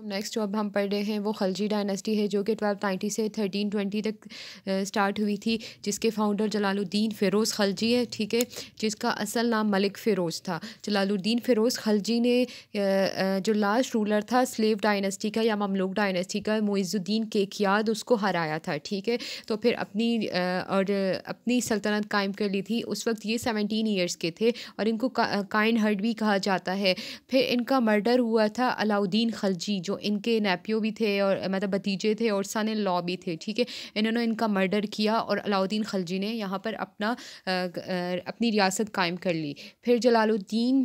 तो नेक्स्ट जो अब हम पढ़ रहे हैं वो खलजी डायनेस्टी है जो कि ट्वेल्व नाइन्टी से थर्टीन ट्वेंटी तक स्टार्ट हुई थी जिसके फाउंडर जलालुद्दीन फ़िरोज़ खलजी है ठीक है जिसका असल नाम मलिक फ़िरोज़ था जलालुद्दीन फ़िरोज़ खलजी ने जो लास्ट रूलर था स्लेव डायनेस्टी का या ममलोक डायनेस्टी का मोइज़ुद्दीन केकियाद उसको हराया था ठीक है तो फिर अपनी और अपनी सल्तनत कायम कर ली थी उस वक्त ये सेवनटीन ईयर्स के थे और इनको काइन हर्ट भी कहा जाता है फिर इनका मर्डर हुआ था अलाउद्दीन खलजी जो इनके नेपियो भी थे और मतलब भतीजे थे और सन लॉ भी थे ठीक है इन्होंने इनका मर्डर किया और अलाउद्दीन खलजी ने यहाँ पर अपना अपनी रियासत कायम कर ली फिर जलालुद्दीन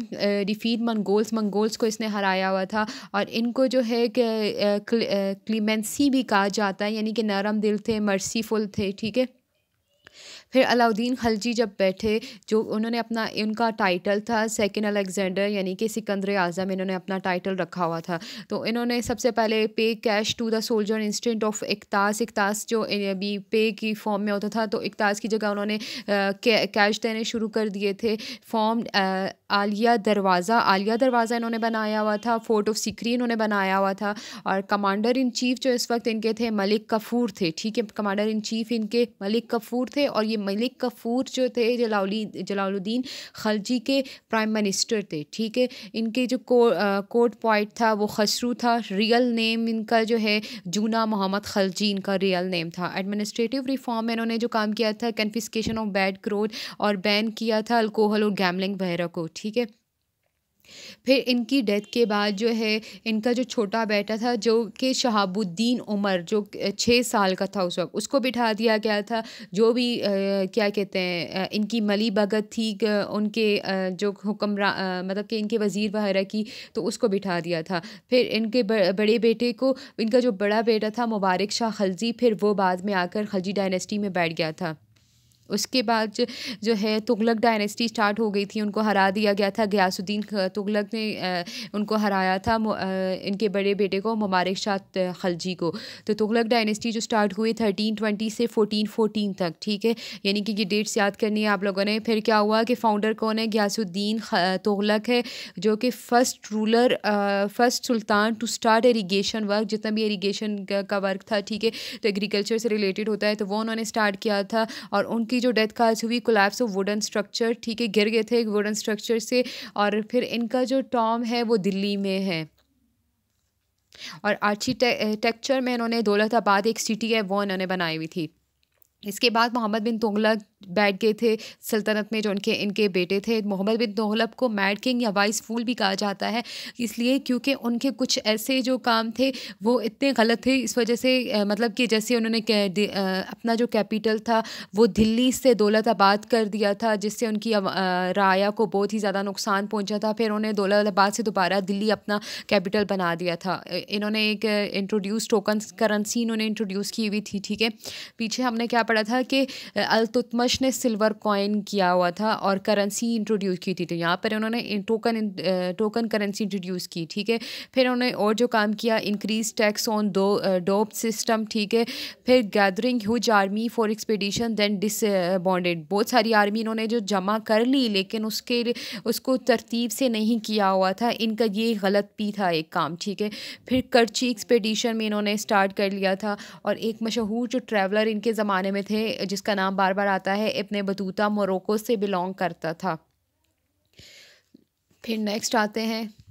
रिफीद मंगोल्स मंगोल्स को इसने हराया हुआ था और इनको जो है क्लीमेंसी भी कहा जाता है यानी कि नरम दिल थे मर्सीफुल थे ठीक है फिर अलाउद्दीन खलजी जब बैठे जो उन्होंने अपना उनका टाइटल था सेकेंड अलेक्जेंडर यानी कि सिकंदर आज़म इन्होंने अपना टाइटल रखा हुआ था तो इन्होंने सबसे पहले pay cash to the soldier instead of इकतास इकतास जो अभी पे की फॉर्म में होता था तो इकतास की जगह उन्होंने कैश देने शुरू कर दिए थे फॉर्म आलिया दरवाज़ा आलिया दरवाज़ा इन्होंने बनाया हुआ था फोर्ट ऑफ सिकरी इन्होंने बनाया हुआ था और कमांडर इन चीफ जो इस वक्त इनके थे मलिक कफूर थे ठीक है कमांडर इन चीफ इनके मलिक कफूर थे और ये मलिक कफूर जो थे जलाउली जलालुद्दीन खलजी के प्राइम मिनिस्टर थे ठीक है इनके जो को, आ, कोर्ट पॉइंट था वो खसरू था रियल नेम इनका जो है जूना मोहम्मद खलजी इनका रियल नेम था एडमिनिस्ट्रेटिव रिफॉर्म में इन्होंने जो काम किया था कन्फिस्केशन ऑफ बैड क्रोड और बैन किया था अल्कोहल और गैमलिंग वगैरह को ठीक है फिर इनकी डेथ के बाद जो है इनका जो छोटा बेटा था जो कि शहाबुद्दीन उमर जो छः साल का था उस वक्त उसको बिठा दिया गया था जो भी आ, क्या कहते हैं इनकी मली भगत थी उनके जो हुक्मरान मतलब कि इनके वज़ीर वगैरह की तो उसको बिठा दिया था फिर इनके बड़े बेटे को इनका जो बड़ा बेटा था मुबारक शाह खलजी फिर वो बाद में आकर खलजी डायनेस्टी में बैठ गया था उसके बाद जो, जो है तुगलक डायनेस्टी स्टार्ट हो गई थी उनको हरा दिया गया था गयासुद्दीन तुगलक ने उनको हराया था इनके बड़े बेटे को ममारक शाह खलजी को तो तुगलक डायनेस्टी जो स्टार्ट हुई थर्टीन ट्वेंटी से फोटीन फोटीन तक ठीक है यानी कि ये डेट्स याद करनी है आप लोगों ने फिर क्या हुआ कि फाउंडर कौन है गयासुद्दीन तुगलक है जो कि फ़र्स्ट रूलर फ़र्स्ट सुल्तान टू स्टार्ट इरीगेशन वर्क जितना भी इरीगेशन का वर्क था ठीक है तो एग्रीकल्चर से रिलेटेड होता है तो वो उन्होंने स्टार्ट किया था और उनकी की जो डेथ काज हुई कोलैप्स ऑफ वुडन स्ट्रक्चर ठीक है गिर गए थे एक वुडन स्ट्रक्चर से और फिर इनका जो टॉम है वो दिल्ली में है और आर्चिटेक्चर में इन्होंने दौलताबाद एक सिटी है वो इन्होंने बनाई हुई थी इसके बाद मोहम्मद बिन तुगलक बैठ गए थे सल्तनत में जो उनके इनके बेटे थे मोहम्मद बिन दोहलब को मैड किंग या वाइस फूल भी कहा जाता है इसलिए क्योंकि उनके कुछ ऐसे जो काम थे वो इतने गलत थे इस वजह से मतलब कि जैसे उन्होंने अपना जो कैपिटल था वो दिल्ली से दौलत आबाद कर दिया था जिससे उनकी राया को बहुत ही ज़्यादा नुकसान पहुँचा था फिर उन्होंने दौलत आबाद से दोबारा दिल्ली अपना कैपिटल बना दिया था इन्होंने एक इंट्रोड्यूस टोकन करेंसी इन्होंने इंट्रोड्यूस की हुई थी ठीक है पीछे हमने क्या पढ़ा था कि अलतुतमश ब्रिटिश ने सिल्वर कॉइन किया हुआ था और करेंसी इंट्रोड्यूस की थी तो यहाँ पर उन्होंने टोकन टोकन करेंसी इंट्रोड्यूस की ठीक है फिर उन्होंने और जो काम किया इंक्रीज टैक्स ऑन दो डोप सिस्टम ठीक है फिर gathering huge army for expedition then bonded बहुत सारी आर्मी इन्होंने जो जमा कर ली लेकिन उसके उसको तरतीब से नहीं किया हुआ था इनका ये गलत भी था एक काम ठीक है फिर करची एक्सपेडिशन में इन्होंने स्टार्ट कर लिया था और एक मशहूर जो ट्रैवलर इनके ज़माने में थे जिसका नाम बार बार आता है है इब्ने बतूता मोरक्को से बिलोंग करता था फिर नेक्स्ट आते हैं